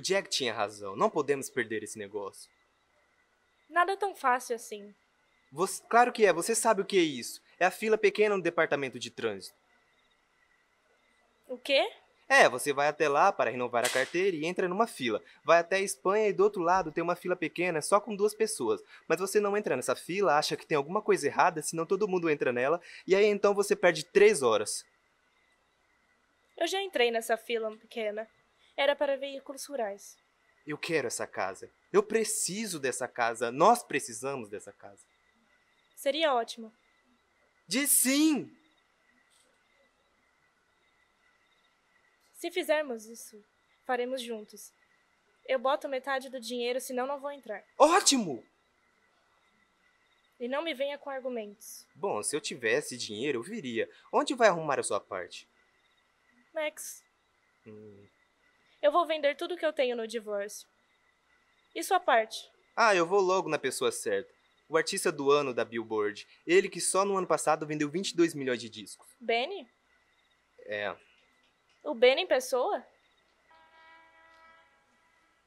O Jack tinha razão. Não podemos perder esse negócio. Nada tão fácil assim. Você, claro que é. Você sabe o que é isso. É a fila pequena no departamento de trânsito. O quê? É, você vai até lá para renovar a carteira e entra numa fila. Vai até a Espanha e do outro lado tem uma fila pequena só com duas pessoas. Mas você não entra nessa fila, acha que tem alguma coisa errada, senão todo mundo entra nela, e aí então você perde três horas. Eu já entrei nessa fila pequena era para veículos rurais. Eu quero essa casa. Eu preciso dessa casa. Nós precisamos dessa casa. Seria ótimo. Diz sim! Se fizermos isso, faremos juntos. Eu boto metade do dinheiro, senão não vou entrar. Ótimo! E não me venha com argumentos. Bom, se eu tivesse dinheiro, eu viria. Onde vai arrumar a sua parte? Max. Hum. Eu vou vender tudo que eu tenho no divórcio. E sua parte? Ah, eu vou logo na pessoa certa. O artista do ano da Billboard. Ele que só no ano passado vendeu 22 milhões de discos. Benny? É. O Benny em pessoa?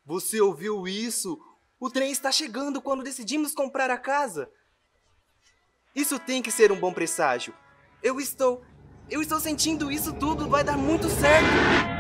Você ouviu isso? O trem está chegando quando decidimos comprar a casa. Isso tem que ser um bom presságio. Eu estou. Eu estou sentindo isso tudo vai dar muito certo.